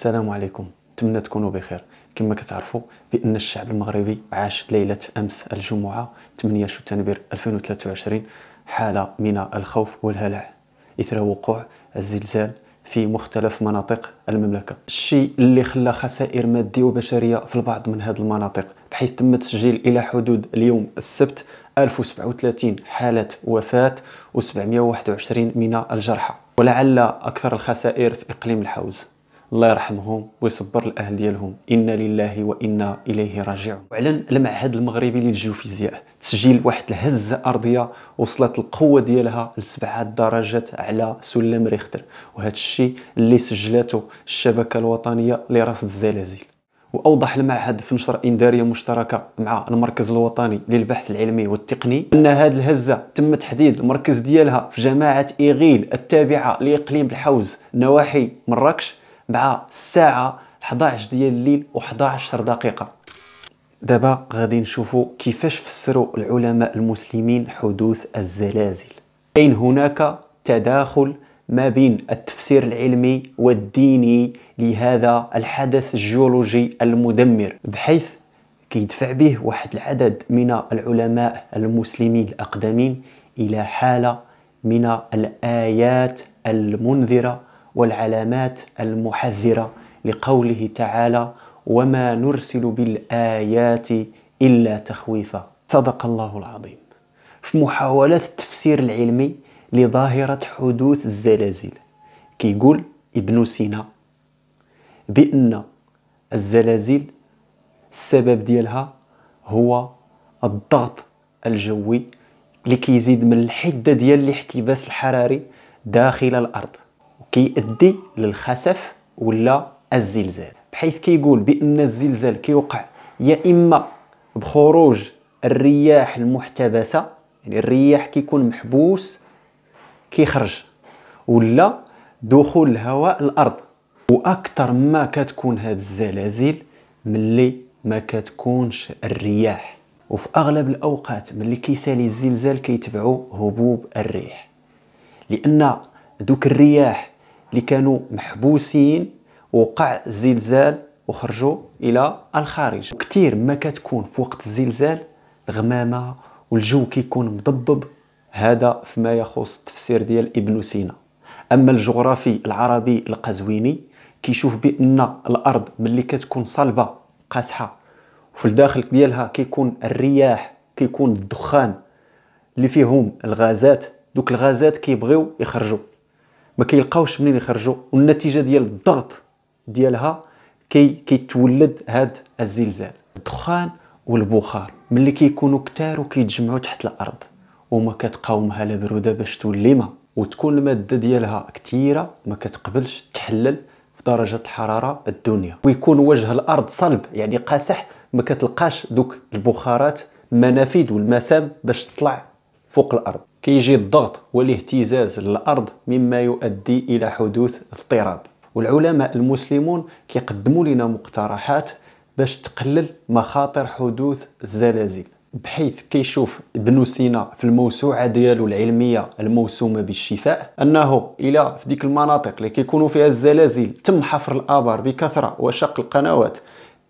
السلام عليكم نتمنى تكونوا بخير كما كتعرفوا بان الشعب المغربي عاش ليله امس الجمعه 8 شتنبر 2023 حاله من الخوف والهلع اثر وقوع الزلزال في مختلف مناطق المملكه الشيء اللي خلى خسائر ماديه وبشريه في البعض من هذه المناطق بحيث تم تسجيل الى حدود اليوم السبت 1037 حاله وفاه و721 من الجرحى ولعل اكثر الخسائر في اقليم الحوز الله يرحمهم ويصبر الاهل ديالهم انا لله وانا اليه راجعون وعلن المعهد المغربي للجيوفيزياء تسجيل واحد الهزه ارضيه وصلت القوه ديالها لسبعه درجات على سلم ريختر وهذا الشيء اللي سجلته الشبكه الوطنيه لرصد الزلازل واوضح المعهد في نشر انذاريه مشتركه مع المركز الوطني للبحث العلمي والتقني ان هذه الهزه تم تحديد المركز ديالها في جماعه ايغيل التابعه لاقليم الحوز نواحي مراكش مع الساعه 11 ديال الليل و11 دقيقه دابا غادي نشوفوا كيفاش فسروا العلماء المسلمين حدوث الزلازل اين هناك تداخل ما بين التفسير العلمي والديني لهذا الحدث الجيولوجي المدمر بحيث كيدفع به واحد العدد من العلماء المسلمين الأقدمين إلى حالة من الآيات المنذرة والعلامات المحذرة لقوله تعالى وما نرسل بالآيات إلا تخويفا صدق الله العظيم في محاولة التفسير العلمي لظاهرة حدوث الزلازل كيقول ابن سينا بأن الزلازل السبب ديالها هو الضغط الجوي اللي كيزيد من الحده ديال الاحتباس الحراري داخل الارض وكيؤدي للخسف ولا الزلزال بحيث كيقول بان الزلزال كيوقع يا اما بخروج الرياح المحتبسه يعني الرياح كيكون محبوس كيخرج ولا دخول الهواء الارض واكثر ما كتكون هاد الزلازل ملي ما كتكونش الرياح وفي اغلب الاوقات ملي كيسالي الزلزال كيتبعو هبوب الريح لان دوك الرياح اللي كانوا محبوسين وقع الزلزال وخرجوا الى الخارج كثير ما كتكون في وقت الزلزال الغمامه والجو كيكون مضبب هذا فيما يخص التفسير ديال ابن سينا اما الجغرافي العربي القزويني كيشوف بان الارض ملي كتكون صلبه قاسحه وفي الداخل ديالها كيكون الرياح كيكون الدخان اللي فيهم الغازات دوك الغازات كيبغيو يخرجوا ما كيلقاوش منين يخرجوا والنتيجه ديال الضغط ديالها كي كيتولد هاد الزلزال الدخان والبخار ملي كيكونوا كتار وكيتجمعوا تحت الارض وما كتقاومها لا بروده باش تولي ما وتكون الماده ديالها كثيره ما كتقبلش تحلل في درجه الحراره الدنيا ويكون وجه الارض صلب يعني قاسح ما كتلقاش دوك البخارات منافذ والمسام باش تطلع فوق الارض كيجي الضغط والاهتزاز للأرض مما يؤدي إلى حدوث اضطراب والعلماء المسلمون كيقدموا لنا مقترحات باش تقلل مخاطر حدوث الزلازل بحيث كيشوف ابن سينا في الموسوعه ديالو العلميه الموسومه بالشفاء انه الى في ديك المناطق اللي كيكونوا فيها الزلازل تم حفر الابار بكثره وشق القنوات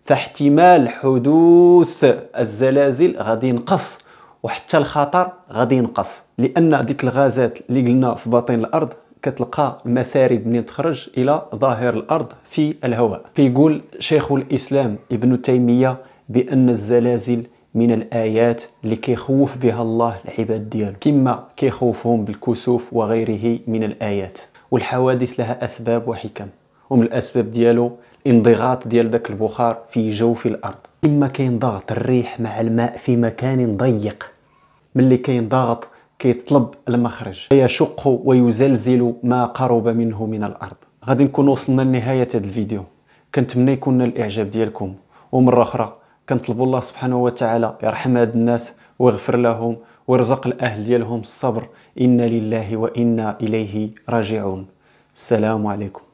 فاحتمال حدوث الزلازل غادي ينقص وحتى الخطر غادي ينقص لان ديك الغازات اللي قلنا في باطن الارض كتلقى مسارب منين تخرج الى ظاهر الارض في الهواء كيقول شيخ الاسلام ابن تيميه بان الزلازل من الايات اللي كيخوف بها الله العباد ديالو كما كيخوفهم بالكسوف وغيره من الايات والحوادث لها اسباب وحكم ومن الاسباب ديالو الانضغاط ديال داك البخار في جوف الارض اما كاين ضغط الريح مع الماء في مكان ضيق ملي كاين ضغط كيطلب المخرج فيشق ويزلزل ما قرب منه من الارض غادي نكون وصلنا لنهايه هذا الفيديو كنتمنى يكون الاعجاب ديالكم ومره اخرى كنطلب الله سبحانه وتعالى يرحم هاد الناس ويغفر لهم ويرزق الاهل ديالهم الصبر انا لله وانا اليه راجعون السلام عليكم